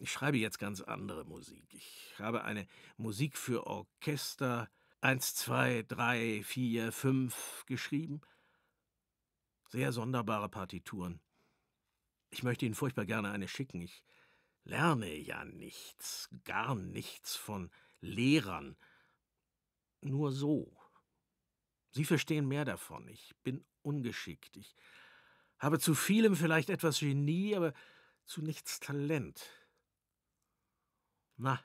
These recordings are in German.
Ich schreibe jetzt ganz andere Musik. Ich habe eine Musik für Orchester 1, 2, 3, 4, 5 geschrieben. Sehr sonderbare Partituren. Ich möchte Ihnen furchtbar gerne eine schicken. Ich lerne ja nichts, gar nichts von Lehrern. Nur so. Sie verstehen mehr davon. Ich bin ungeschickt. Ich habe zu vielem vielleicht etwas Genie, aber zu nichts Talent. Na,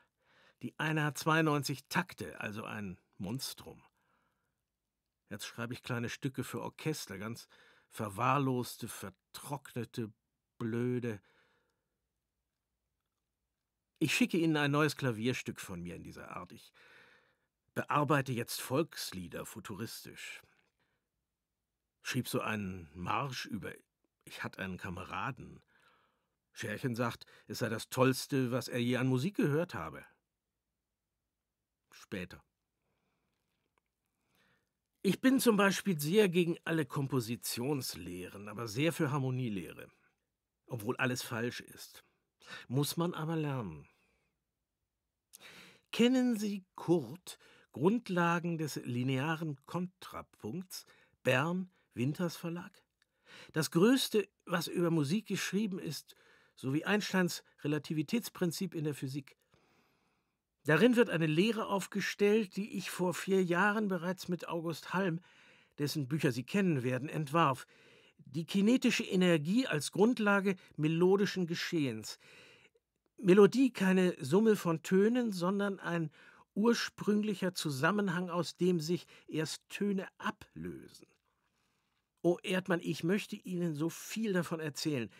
die eine hat 92 Takte, also ein Monstrum. Jetzt schreibe ich kleine Stücke für Orchester, ganz verwahrloste, vertrocknete, blöde. Ich schicke Ihnen ein neues Klavierstück von mir in dieser Art. Ich bearbeite jetzt Volkslieder futuristisch. Schrieb so einen Marsch über Ich hatte einen Kameraden Scherchen sagt, es sei das Tollste, was er je an Musik gehört habe. Später. Ich bin zum Beispiel sehr gegen alle Kompositionslehren, aber sehr für Harmonielehre. Obwohl alles falsch ist. Muss man aber lernen. Kennen Sie Kurt Grundlagen des linearen Kontrapunkts, Bern, Winters Verlag? Das Größte, was über Musik geschrieben ist, sowie Einsteins Relativitätsprinzip in der Physik. Darin wird eine Lehre aufgestellt, die ich vor vier Jahren bereits mit August Halm, dessen Bücher Sie kennen werden, entwarf. Die kinetische Energie als Grundlage melodischen Geschehens. Melodie keine Summe von Tönen, sondern ein ursprünglicher Zusammenhang, aus dem sich erst Töne ablösen. O oh, Erdmann, ich möchte Ihnen so viel davon erzählen.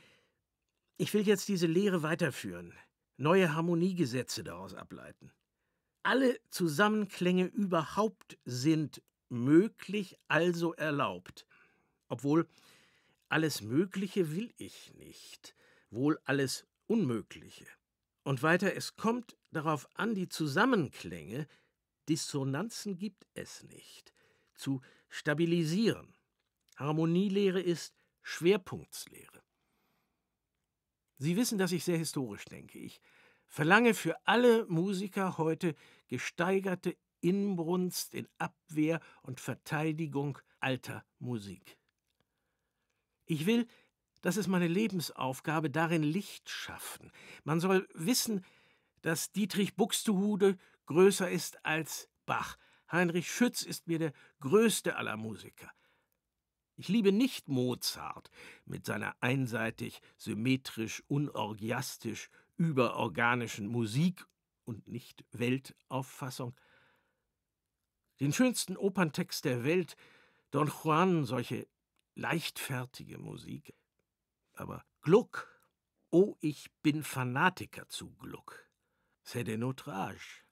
Ich will jetzt diese Lehre weiterführen, neue Harmoniegesetze daraus ableiten. Alle Zusammenklänge überhaupt sind möglich, also erlaubt. Obwohl alles Mögliche will ich nicht, wohl alles Unmögliche. Und weiter, es kommt darauf an, die Zusammenklänge, Dissonanzen gibt es nicht, zu stabilisieren. Harmonielehre ist Schwerpunktslehre. Sie wissen, dass ich sehr historisch denke. Ich verlange für alle Musiker heute gesteigerte Inbrunst in Abwehr und Verteidigung alter Musik. Ich will, das ist meine Lebensaufgabe, darin Licht schaffen. Man soll wissen, dass Dietrich Buxtehude größer ist als Bach. Heinrich Schütz ist mir der größte aller Musiker. Ich liebe nicht Mozart mit seiner einseitig, symmetrisch, unorgiastisch, überorganischen Musik und nicht Weltauffassung. Den schönsten Operntext der Welt, Don Juan, solche leichtfertige Musik. Aber Gluck, oh, ich bin Fanatiker zu Gluck. C'est de notre âge.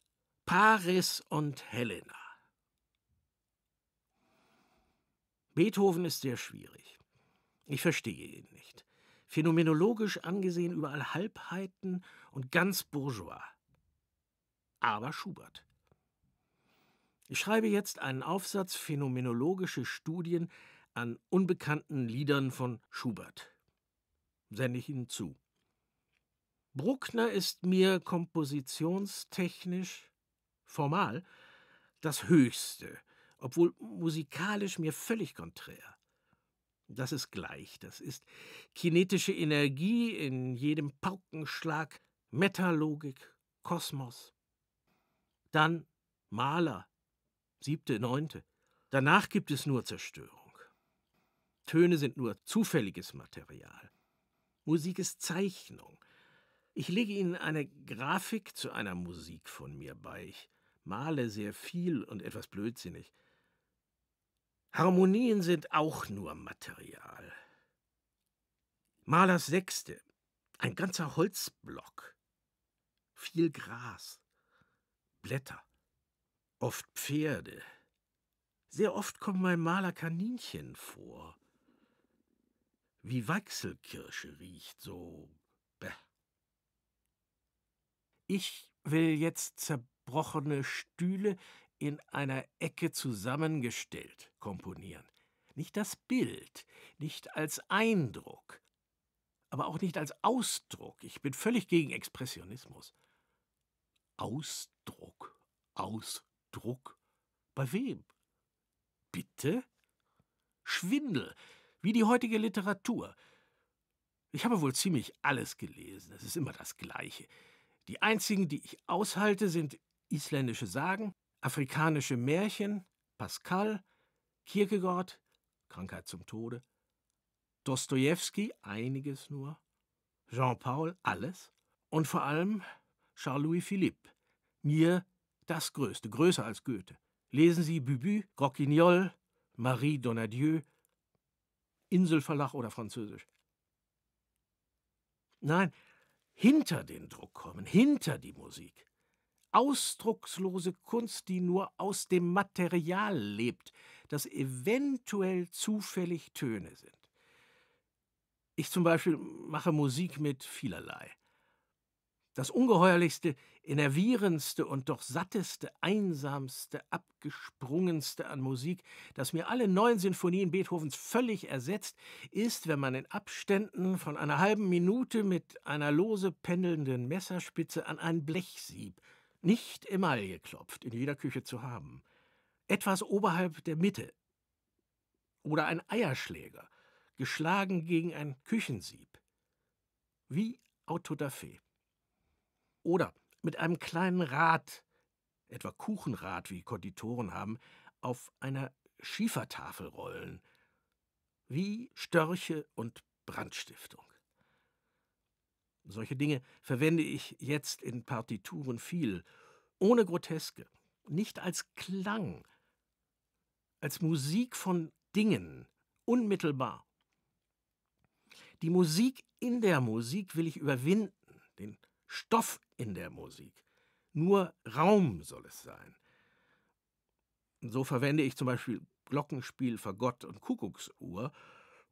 Paris und Helena. Beethoven ist sehr schwierig. Ich verstehe ihn nicht. Phänomenologisch angesehen überall Halbheiten und ganz bourgeois. Aber Schubert. Ich schreibe jetzt einen Aufsatz Phänomenologische Studien an unbekannten Liedern von Schubert. Sende ich Ihnen zu. Bruckner ist mir kompositionstechnisch formal das Höchste, obwohl musikalisch mir völlig konträr. Das ist gleich, das ist kinetische Energie in jedem Paukenschlag, Metalogik, Kosmos. Dann Maler, siebte, neunte. Danach gibt es nur Zerstörung. Töne sind nur zufälliges Material. Musik ist Zeichnung. Ich lege Ihnen eine Grafik zu einer Musik von mir bei. Ich male sehr viel und etwas blödsinnig. Harmonien sind auch nur Material. Malers Sechste, ein ganzer Holzblock, viel Gras, Blätter, oft Pferde. Sehr oft kommen beim Maler Kaninchen vor. Wie Weichselkirsche riecht so. Bäh. Ich will jetzt zerbrochene Stühle in einer Ecke zusammengestellt komponieren. Nicht das Bild, nicht als Eindruck, aber auch nicht als Ausdruck. Ich bin völlig gegen Expressionismus. Ausdruck, Ausdruck, bei wem? Bitte? Schwindel, wie die heutige Literatur. Ich habe wohl ziemlich alles gelesen, es ist immer das Gleiche. Die einzigen, die ich aushalte, sind isländische Sagen, afrikanische Märchen, Pascal, Kierkegaard, Krankheit zum Tode, Dostoevsky, einiges nur, Jean-Paul, alles und vor allem Charles-Louis Philippe, mir das Größte, größer als Goethe. Lesen Sie Bubu, Roquignol, Marie Donadieu, Inselverlag oder Französisch. Nein, hinter den Druck kommen, hinter die Musik ausdruckslose Kunst, die nur aus dem Material lebt, das eventuell zufällig Töne sind. Ich zum Beispiel mache Musik mit vielerlei. Das ungeheuerlichste, enervierendste und doch satteste, einsamste, abgesprungenste an Musik, das mir alle neun Sinfonien Beethovens völlig ersetzt, ist, wenn man in Abständen von einer halben Minute mit einer lose pendelnden Messerspitze an ein Blechsieb nicht Emaille geklopft, in jeder Küche zu haben. Etwas oberhalb der Mitte. Oder ein Eierschläger, geschlagen gegen ein Küchensieb. Wie Autodafé. Oder mit einem kleinen Rad, etwa Kuchenrad, wie Konditoren haben, auf einer Schiefertafel rollen. Wie Störche und Brandstiftung. Solche Dinge verwende ich jetzt in Partituren viel, ohne Groteske, nicht als Klang, als Musik von Dingen, unmittelbar. Die Musik in der Musik will ich überwinden, den Stoff in der Musik. Nur Raum soll es sein. So verwende ich zum Beispiel Glockenspiel, Fagott und Kuckucksuhr,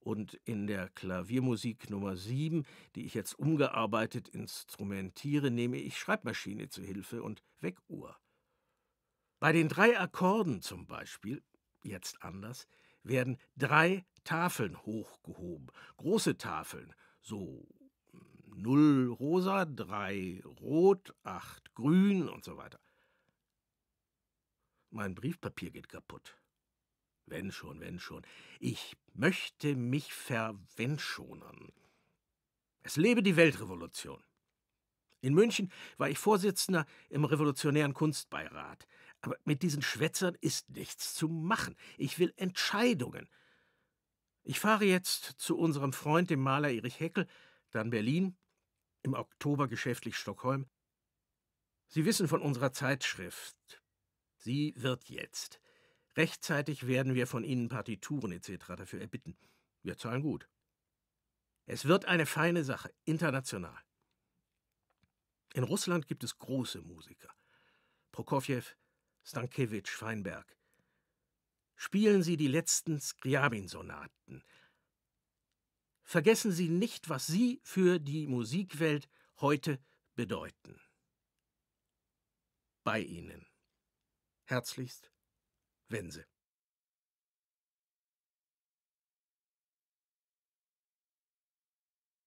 und in der Klaviermusik Nummer 7, die ich jetzt umgearbeitet instrumentiere, nehme ich Schreibmaschine zu Hilfe und Weckuhr. Bei den drei Akkorden zum Beispiel, jetzt anders, werden drei Tafeln hochgehoben, große Tafeln, so 0 rosa, 3 rot, 8 grün und so weiter. Mein Briefpapier geht kaputt. Wenn schon, wenn schon. Ich möchte mich verwenschonern. Es lebe die Weltrevolution. In München war ich Vorsitzender im Revolutionären Kunstbeirat. Aber mit diesen Schwätzern ist nichts zu machen. Ich will Entscheidungen. Ich fahre jetzt zu unserem Freund, dem Maler Erich Heckel, dann Berlin, im Oktober geschäftlich Stockholm. Sie wissen von unserer Zeitschrift. Sie wird jetzt. Rechtzeitig werden wir von Ihnen Partituren etc. dafür erbitten. Wir zahlen gut. Es wird eine feine Sache, international. In Russland gibt es große Musiker. Prokofjew, Stankiewicz, Feinberg. Spielen Sie die letzten Skriabin-Sonaten. Vergessen Sie nicht, was Sie für die Musikwelt heute bedeuten. Bei Ihnen. Herzlichst Wense.